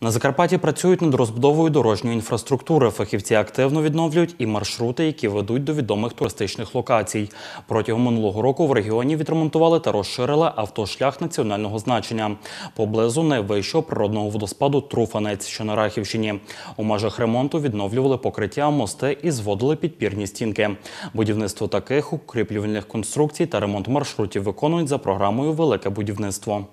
На Закарпатті працюють над розбудовою дорожньої інфраструктури. Фахівці активно відновлюють і маршрути, які ведуть до відомих туристичних локацій. Протягом минулого року в регіоні відремонтували та розширили автошлях національного значення поблизу найвищого природного водоспаду Труфанець, що на Рахівщині. У межах ремонту відновлювали покриття мости і зводили підпірні стінки. Будівництво таких укріплювальних конструкцій та ремонт маршрутів виконують за програмою Велике будівництво.